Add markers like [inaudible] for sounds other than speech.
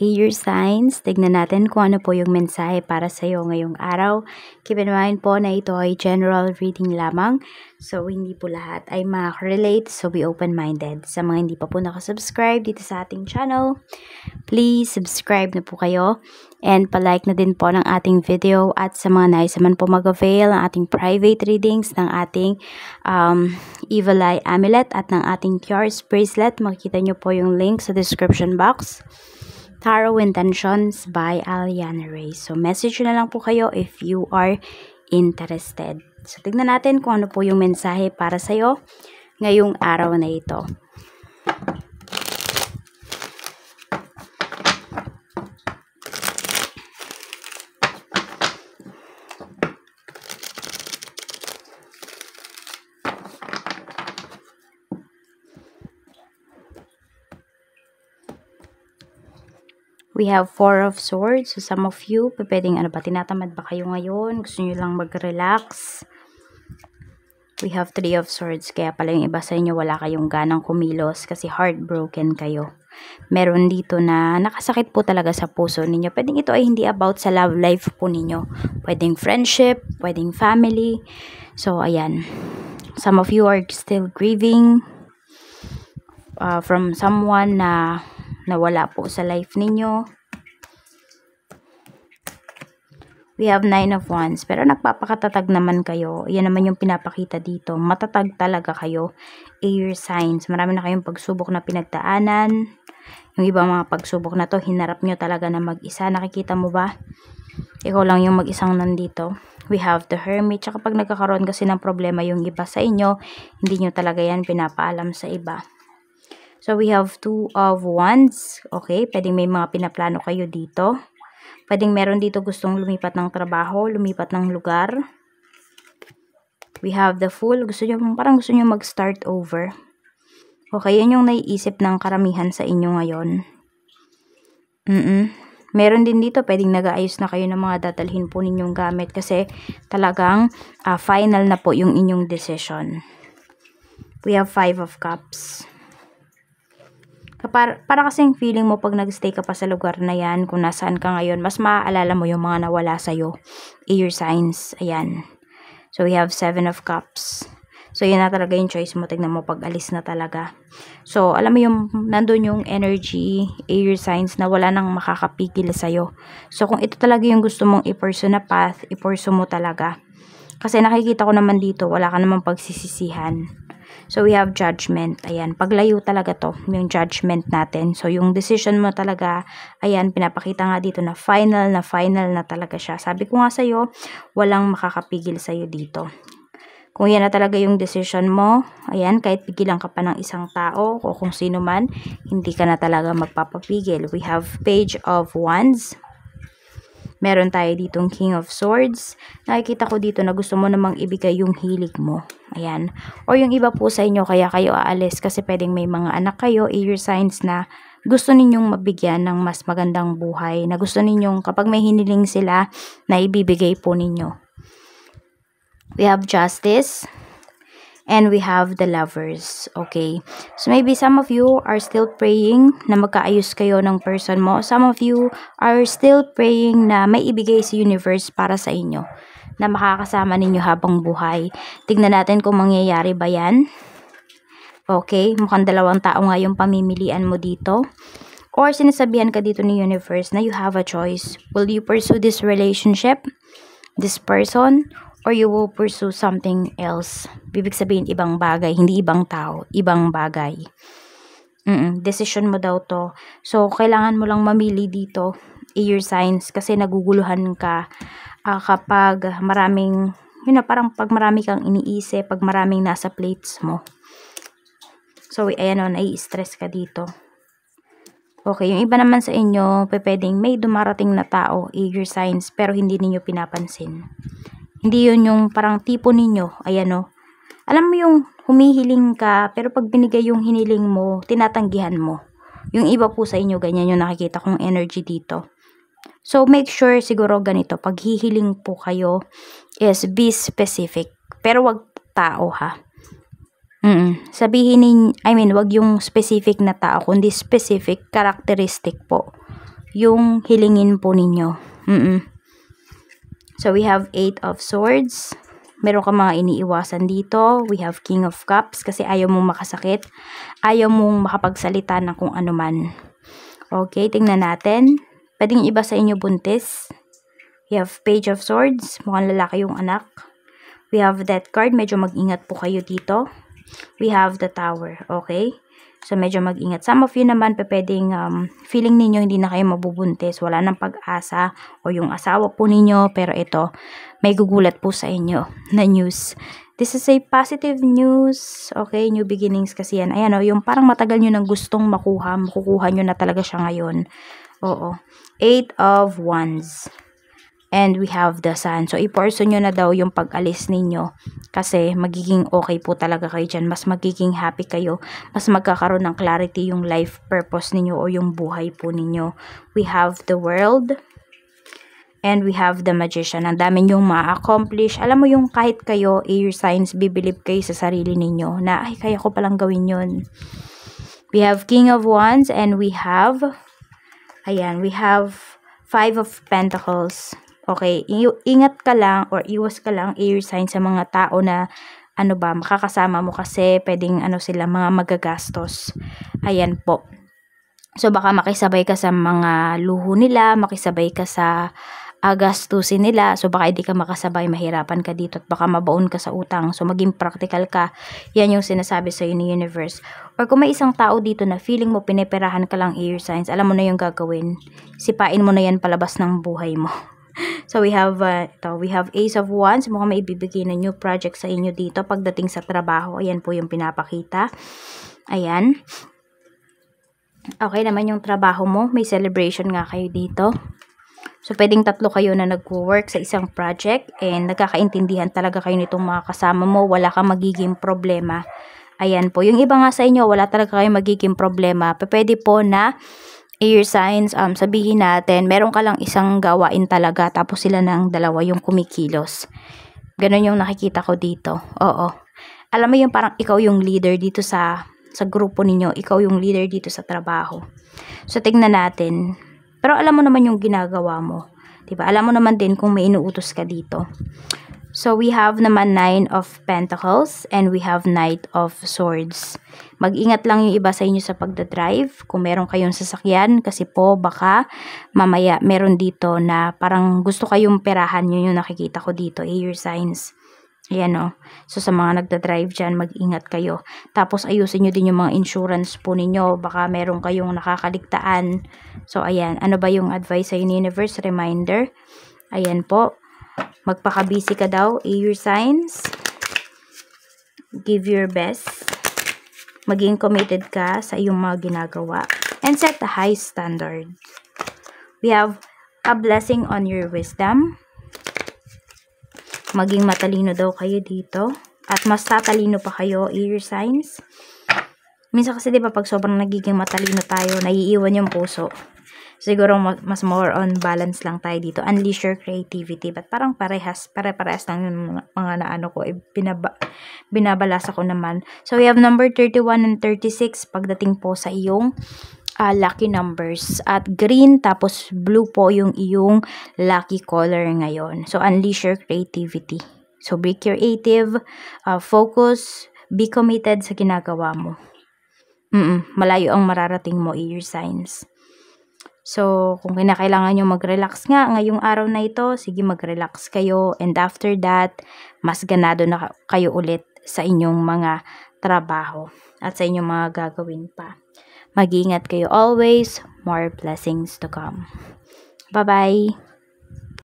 Your Signs, tignan natin kung ano po yung mensahe para sa iyo ngayong araw. Keep in mind po na ito ay general reading lamang. So, hindi po lahat ay makarelate. So, be open-minded. Sa mga hindi pa po nakasubscribe dito sa ating channel, please subscribe na po kayo. And palike na din po ng ating video. At sa mga naisaman po mag-avail ng ating private readings, ng ating um, Evil Eye Amulet at ng ating Cures Bracelet, makikita nyo po yung link sa description box. Tarot Intentions by Alian Ray. So, message na lang po kayo if you are interested. So, tignan natin kung ano po yung mensahe para sa'yo ngayong araw na ito. We have Four of Swords. So, some of you, pwedeng ano ba, tinatamad ba kayo ngayon? Gusto nyo lang mag-relax? We have Three of Swords. Kaya pala yung iba sa inyo, wala kayong ganang kumilos kasi heartbroken kayo. Meron dito na nakasakit po talaga sa puso ninyo. Pwedeng ito ay hindi about sa love life po ninyo. Pwedeng friendship, pwedeng family. So, ayan. Some of you are still grieving uh, from someone na nawala po sa life ninyo. We have nine of wands. Pero nagpapakatatag naman kayo. Yan naman yung pinapakita dito. Matatag talaga kayo. Air signs. Marami na kayong pagsubok na pinagdaanan. Yung ibang mga pagsubok na to, hinarap nyo talaga na mag-isa. Nakikita mo ba? Ikaw lang yung mag-isang nandito. We have the hermit. Tsaka pag nagkakaroon kasi ng problema yung iba sa inyo, hindi nyo talaga yan pinapaalam sa iba. So, we have two of wands. Okay, pwedeng may mga pinaplano kayo dito. Pwedeng meron dito gustong lumipat ng trabaho, lumipat ng lugar. We have the fool. Gusto nyo, parang gusto nyo mag-start over. Okay, yun yung naiisip ng karamihan sa inyo ngayon. Mm, -mm. Meron din dito, pwedeng nag-aayos na kayo ng mga dadalhin po ninyong gamit kasi talagang uh, final na po yung inyong decision. We have five of cups. Para, para kasing feeling mo pag nagstay ka pa sa lugar na yan, kung nasaan ka ngayon, mas maaalala mo yung mga nawala sa'yo. Air eh, signs. Ayan. So, we have seven of cups. So, yun na talaga yung choice mo. Tignan mo pag alis na talaga. So, alam mo yung, nandun yung energy, air eh, signs na wala nang makakapigil sa'yo. So, kung ito talaga yung gusto mong iperso na path, iperso mo talaga. Kasi nakikita ko naman dito, wala ka namang pagsisisihan. So, we have judgment. Ayan, paglayo talaga to, yung judgment natin. So, yung decision mo talaga, ayan, pinapakita nga dito na final na final na talaga siya. Sabi ko nga sa'yo, walang makakapigil sa'yo dito. Kung yan na talaga yung decision mo, ayan, kahit pigilan ka pa ng isang tao o kung sino man, hindi ka na talaga magpapapigil. We have page of wands. Meron tayo ditong King of Swords. Nakikita ko dito na gusto mo namang ibigay yung hilig mo. Ayan. O yung iba po sa inyo, kaya kayo aalis kasi pwedeng may mga anak kayo, air eh, signs na gusto ninyong mabigyan ng mas magandang buhay, na gusto ninyong kapag may hiniling sila, na ibibigay po ninyo. We have justice and we have the lovers. Okay? So maybe some of you are still praying na magkaayos kayo ng person mo. Some of you are still praying na may ibigay si universe para sa inyo na makakasama ninyo habang buhay. Tignan natin kung mangyayari ba yan. Okay, mukhang dalawang tao nga yung pamimilian mo dito. Or sinasabihan ka dito ni universe na you have a choice. Will you pursue this relationship, this person, or you will pursue something else. Bibig sabihin, ibang bagay, hindi ibang tao, ibang bagay. Mm, mm decision mo daw to. So, kailangan mo lang mamili dito, your signs, kasi naguguluhan ka uh, kapag maraming, yun na, parang pag marami kang iniisip, pag maraming nasa plates mo. So, ayan o, nai-stress ka dito. Okay, yung iba naman sa inyo, pwedeng may dumarating na tao, eager signs, pero hindi ninyo pinapansin. Hindi yun yung parang tipo ninyo. Ayan o. Oh. Alam mo yung humihiling ka, pero pag binigay yung hiniling mo, tinatanggihan mo. Yung iba po sa inyo, ganyan yung nakikita kong energy dito. So, make sure siguro ganito. Pag hihiling po kayo, is be specific. Pero wag tao ha. Mm-mm. Sabihin nin, I mean, wag yung specific na tao, kundi specific characteristic po. Yung hilingin po ninyo. Mm-mm. So, we have Eight of Swords. Meron ka mga iniiwasan dito. We have King of Cups kasi ayaw mong makasakit. Ayaw mong makapagsalita ng kung ano man. Okay, tingnan natin. Pwedeng iba sa inyo buntis. We have Page of Swords. Mukhang lalaki yung anak. We have that card. Medyo mag-ingat po kayo dito. We have the Tower. Okay? So, medyo mag-ingat. Some of you naman, pe, pwedeng um, feeling ninyo hindi na kayo mabubuntis. Wala ng pag-asa o yung asawa po ninyo. Pero ito, may gugulat po sa inyo [laughs] na news. This is a positive news. Okay, new beginnings kasi yan. Ayan o, oh, yung parang matagal nyo nang gustong makuha, makukuha nyo na talaga siya ngayon. Oo. Eight of Wands and we have the sun. So, i-portion nyo na daw yung pag-alis ninyo kasi magiging okay po talaga kayo dyan. Mas magiging happy kayo. Mas magkakaroon ng clarity yung life purpose ninyo o yung buhay po ninyo. We have the world and we have the magician. Ang dami niyong ma-accomplish. Alam mo yung kahit kayo, air signs, bibilib kayo sa sarili ninyo na ay kaya ko palang gawin yun. We have king of wands and we have, ayan, we have five of pentacles. Okay, ingat ka lang or iwas ka lang i-resign sa mga tao na ano ba, makakasama mo kasi pwedeng ano sila, mga magagastos. Ayan po. So baka makisabay ka sa mga luho nila, makisabay ka sa agastusin ah, nila. So baka hindi ka makasabay, mahirapan ka dito at baka mabaon ka sa utang. So maging practical ka. Yan yung sinasabi sa ni universe. Or kung may isang tao dito na feeling mo pineperahan ka lang air signs, alam mo na yung gagawin. Sipain mo na yan palabas ng buhay mo. [laughs] So, we have, uh, ito, we have Ace of Wands. Mukhang may ibibigay na new project sa inyo dito pagdating sa trabaho. Ayan po yung pinapakita. Ayan. Okay naman yung trabaho mo. May celebration nga kayo dito. So, pwedeng tatlo kayo na nag-work sa isang project and nagkakaintindihan talaga kayo nitong mga kasama mo. Wala kang magiging problema. Ayan po. Yung iba nga sa inyo, wala talaga kayong magiging problema. Pwede po na air signs, um, sabihin natin, meron ka lang isang gawain talaga, tapos sila ng dalawa yung kumikilos. Ganon yung nakikita ko dito. Oo. Alam mo yung parang ikaw yung leader dito sa, sa grupo ninyo, ikaw yung leader dito sa trabaho. So, tignan natin. Pero alam mo naman yung ginagawa mo. Diba? Alam mo naman din kung may inuutos ka dito. So, we have naman Nine of Pentacles and we have Knight of Swords. Mag-ingat lang yung iba sa inyo sa pagdadrive. Kung meron kayong sasakyan, kasi po baka mamaya meron dito na parang gusto kayong perahan. Yun yung nakikita ko dito, your signs. Ayan o. Oh. So, sa mga nagdadrive dyan, mag-ingat kayo. Tapos, ayusin nyo din yung mga insurance po ninyo. Baka meron kayong nakakaligtaan. So, ayan. Ano ba yung advice sa universe? Reminder. Ayan po Magpakabisi ka daw. Air signs. Give your best. Maging committed ka sa iyong mga ginagawa. And set a high standard. We have a blessing on your wisdom. Maging matalino daw kayo dito. At mas tatalino pa kayo, air signs. Minsan kasi 'di ba pag sobrang nagiging matalino tayo, naiiwan yung puso siguro mas more on balance lang tayo dito. Unleash your creativity. But parang parehas, pare-parehas lang yung mga naano ko, eh, binaba, binabalasa ko naman. So, we have number 31 and 36 pagdating po sa iyong uh, lucky numbers. At green, tapos blue po yung iyong lucky color ngayon. So, unleash your creativity. So, be creative, uh, focus, be committed sa ginagawa mo. Mm, -mm malayo ang mararating mo, eh, your signs. So, kung kinakailangan nyo mag-relax nga ngayong araw na ito, sige mag-relax kayo. And after that, mas ganado na kayo ulit sa inyong mga trabaho at sa inyong mga gagawin pa. Mag-ingat kayo always. More blessings to come. Bye-bye!